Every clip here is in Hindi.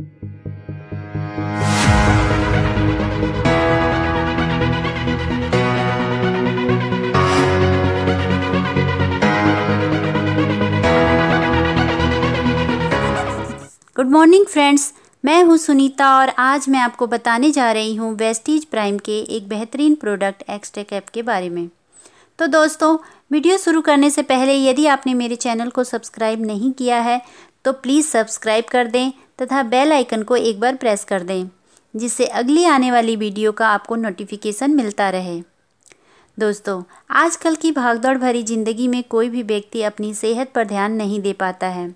गुड मॉर्निंग फ्रेंड्स मैं हूं सुनीता और आज मैं आपको बताने जा रही हूं वेस्टीज प्राइम के एक बेहतरीन प्रोडक्ट एक्स्ट्रा कैप के बारे में तो दोस्तों वीडियो शुरू करने से पहले यदि आपने मेरे चैनल को सब्सक्राइब नहीं किया है तो प्लीज़ सब्सक्राइब कर दें तथा बेल आइकन को एक बार प्रेस कर दें जिससे अगली आने वाली वीडियो का आपको नोटिफिकेशन मिलता रहे दोस्तों आजकल की भागदौड़ भरी ज़िंदगी में कोई भी व्यक्ति अपनी सेहत पर ध्यान नहीं दे पाता है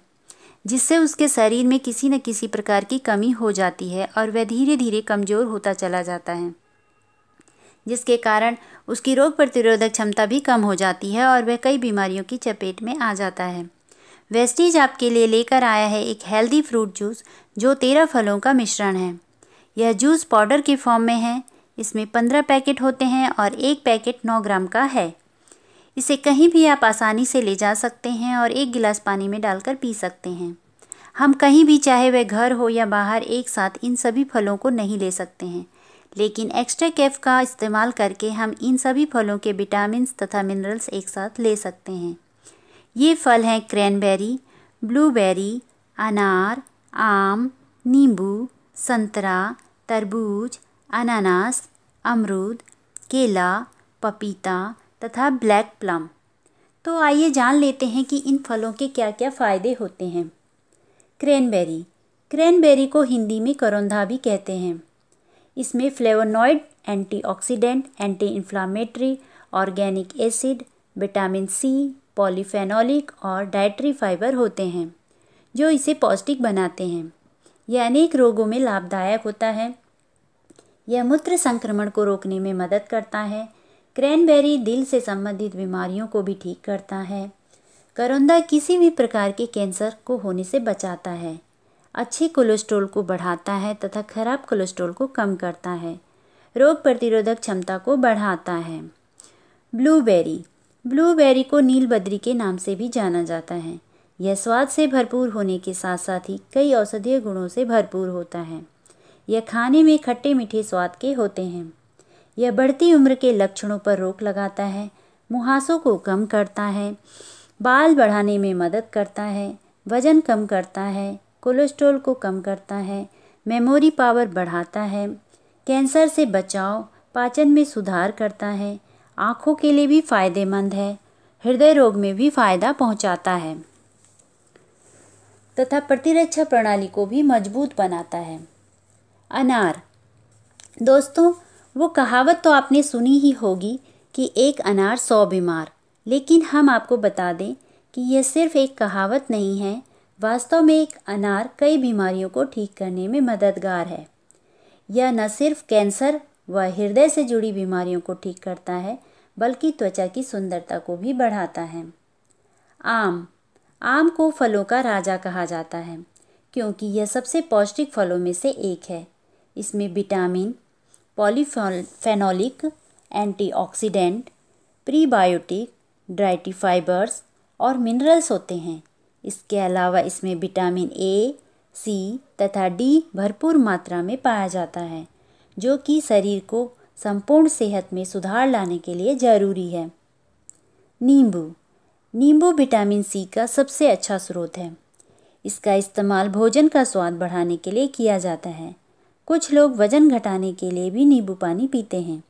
जिससे उसके शरीर में किसी न किसी प्रकार की कमी हो जाती है और वह धीरे धीरे कमज़ोर होता चला जाता है जिसके कारण उसकी रोग प्रतिरोधक क्षमता भी कम हो जाती है और वह कई बीमारियों की चपेट में आ जाता है वेस्टीज आपके लिए लेकर आया है एक हेल्दी फ्रूट जूस जो तेरह फलों का मिश्रण है यह जूस पाउडर के फॉर्म में है इसमें पंद्रह पैकेट होते हैं और एक पैकेट नौ ग्राम का है इसे कहीं भी आप आसानी से ले जा सकते हैं और एक गिलास पानी में डालकर पी सकते हैं हम कहीं भी चाहे वह घर हो या बाहर एक साथ इन सभी फलों को नहीं ले सकते हैं लेकिन एक्स्ट्रा कैफ का इस्तेमाल करके हम इन सभी फलों के विटामिन तथा मिनरल्स एक साथ ले सकते हैं ये फल हैं क्रैनबेरी ब्लूबेरी अनार आम नींबू संतरा तरबूज अनानास अमरूद केला पपीता तथा ब्लैक प्लम तो आइए जान लेते हैं कि इन फलों के क्या क्या फ़ायदे होते हैं क्रैनबेरी क्रैनबेरी को हिंदी में करौंधा भी कहते हैं इसमें flavonoid antioxidant anti inflammatory organic acid vitamin C polyphenolic और डाइट्री फाइबर होते हैं जो इसे पौष्टिक बनाते हैं यह अनेक रोगों में लाभदायक होता है यह मूत्र संक्रमण को रोकने में मदद करता है क्रैनबेरी दिल से संबंधित बीमारियों को भी ठीक करता है करौंदा किसी भी प्रकार के कैंसर को होने से बचाता है अच्छे कोलेस्ट्रॉल को बढ़ाता है तथा खराब कोलेस्ट्रॉल को कम करता है रोग प्रतिरोधक क्षमता को बढ़ाता है ब्लूबेरी ब्लूबेरी को नील बद्री के नाम से भी जाना जाता है यह स्वाद से भरपूर होने के साथ साथ ही कई औषधीय गुणों से भरपूर होता है यह खाने में खट्टे मीठे स्वाद के होते हैं यह बढ़ती उम्र के लक्षणों पर रोक लगाता है मुहासों को कम करता है बाल बढ़ाने में मदद करता है वजन कम करता है कोलेस्ट्रोल को कम करता है मेमोरी पावर बढ़ाता है कैंसर से बचाव पाचन में सुधार करता है आँखों के लिए भी फायदेमंद है हृदय रोग में भी फायदा पहुँचाता है तथा प्रतिरक्षा प्रणाली को भी मजबूत बनाता है अनार दोस्तों वो कहावत तो आपने सुनी ही होगी कि एक अनार सौ बीमार लेकिन हम आपको बता दें कि यह सिर्फ एक कहावत नहीं है वास्तव में एक अनार कई बीमारियों को ठीक करने में मददगार है यह न सिर्फ कैंसर वह हृदय से जुड़ी बीमारियों को ठीक करता है बल्कि त्वचा की सुंदरता को भी बढ़ाता है आम आम को फलों का राजा कहा जाता है क्योंकि यह सबसे पौष्टिक फलों में से एक है इसमें vitamin polyphenolic antioxidant prebiotic dietary fibres और मिनरल्स होते हैं इसके अलावा इसमें विटामिन ए सी तथा डी भरपूर मात्रा में पाया जाता है जो कि शरीर को संपूर्ण सेहत में सुधार लाने के लिए ज़रूरी है नींबू नींबू विटामिन सी का सबसे अच्छा स्रोत है इसका इस्तेमाल भोजन का स्वाद बढ़ाने के लिए किया जाता है कुछ लोग वज़न घटाने के लिए भी नींबू पानी पीते हैं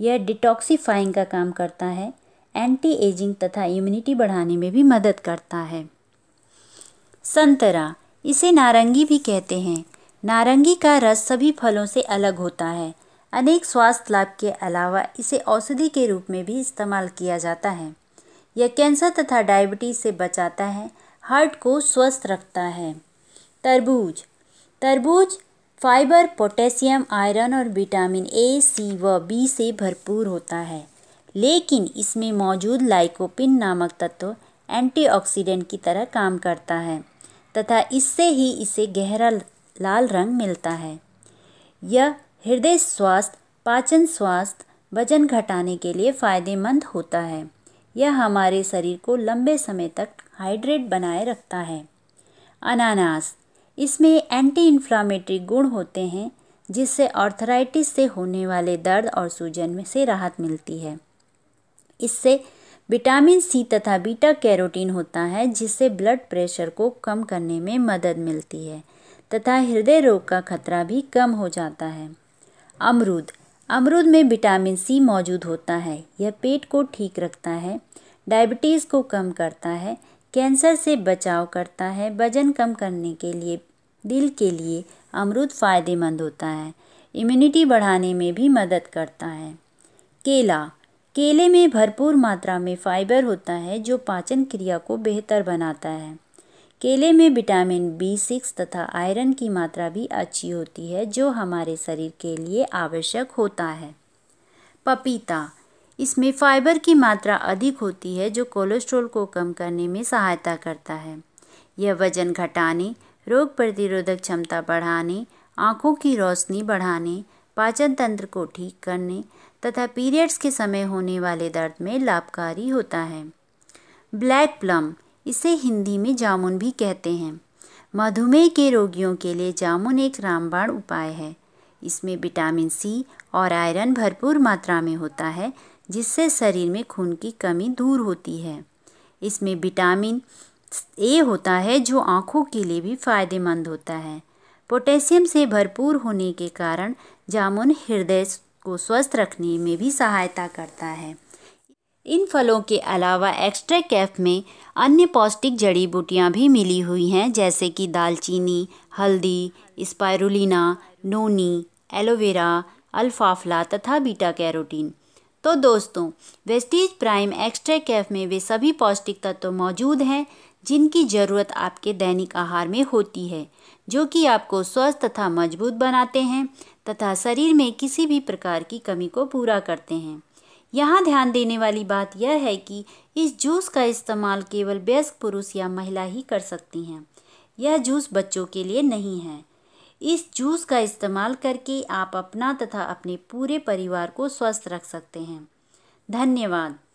यह डिटॉक्सीफाइंग का काम करता है एंटी एजिंग तथा इम्यूनिटी बढ़ाने में भी मदद करता है संतरा इसे नारंगी भी कहते हैं नारंगी का रस सभी फलों से अलग होता है अनेक स्वास्थ्य लाभ के अलावा इसे औषधि के रूप में भी इस्तेमाल किया जाता है यह कैंसर तथा डायबिटीज से बचाता है हार्ट को स्वस्थ रखता है तरबूज तरबूज फाइबर पोटेशियम आयरन और विटामिन ए सी व बी से भरपूर होता है लेकिन इसमें मौजूद लाइकोपिन नामक तत्व एंटीऑक्सीडेंट की तरह काम करता है तथा इससे ही इसे गहरा लाल रंग मिलता है यह हृदय स्वास्थ्य पाचन स्वास्थ्य वजन घटाने के लिए फ़ायदेमंद होता है यह हमारे शरीर को लंबे समय तक हाइड्रेट बनाए रखता है अनानास इसमें एंटी इन्फ्लामेटरी गुण होते हैं जिससे ऑर्थराइटिस से होने वाले दर्द और सूजन में से राहत मिलती है इससे विटामिन सी तथा बीटा कैरोटीन होता है जिससे ब्लड प्रेशर को कम करने में मदद मिलती है तथा हृदय रोग का खतरा भी कम हो जाता है अमरूद अमरूद में विटामिन सी मौजूद होता है यह पेट को ठीक रखता है डायबिटीज़ को कम करता है कैंसर से बचाव करता है वजन कम करने के लिए दिल के लिए अमरूद फ़ायदेमंद होता है इम्यूनिटी बढ़ाने में भी मदद करता है केला केले में भरपूर मात्रा में फाइबर होता है जो पाचन क्रिया को बेहतर बनाता है केले में विटामिन बी सिक्स तथा आयरन की मात्रा भी अच्छी होती है जो हमारे शरीर के लिए आवश्यक होता है पपीता इसमें फाइबर की मात्रा अधिक होती है जो कोलेस्ट्रॉल को कम करने में सहायता करता है यह वजन घटाने रोग प्रतिरोधक क्षमता बढ़ाने आँखों की रोशनी बढ़ाने पाचन तंत्र को ठीक करने तथा पीरियड्स के समय होने वाले दर्द में लाभकारी होता है ब्लैक प्लम इसे हिंदी में जामुन भी कहते हैं मधुमेह के रोगियों के लिए जामुन एक रामबाण उपाय है इसमें विटामिन सी और आयरन भरपूर मात्रा में होता है जिससे शरीर में खून की कमी दूर होती है इसमें विटामिन ए होता है जो आँखों के लिए भी फायदेमंद होता है पोटेशियम से भरपूर होने के कारण जामुन हृदय को स्वस्थ रखने में भी सहायता करता है इन फलों के अलावा एक्स्ट्रा कैफ में अन्य पौष्टिक जड़ी बूटियाँ भी मिली हुई हैं जैसे कि दालचीनी हल्दी स्पायरुलिना नोनी एलोवेरा अल्फाफला तथा बीटा कैरोटीन तो दोस्तों वेस्टीज प्राइम एक्स्ट्रा कैफ में वे सभी पौष्टिक तत्व मौजूद हैं जिनकी ज़रूरत आपके दैनिक आहार में होती है जो कि आपको स्वस्थ तथा मजबूत बनाते हैं तथा शरीर में किसी भी प्रकार की कमी को पूरा करते हैं यहाँ ध्यान देने वाली बात यह है कि इस जूस का इस्तेमाल केवल वयस्क पुरुष या महिला ही कर सकती हैं यह जूस बच्चों के लिए नहीं है इस जूस का इस्तेमाल करके आप अपना तथा अपने पूरे परिवार को स्वस्थ रख सकते हैं धन्यवाद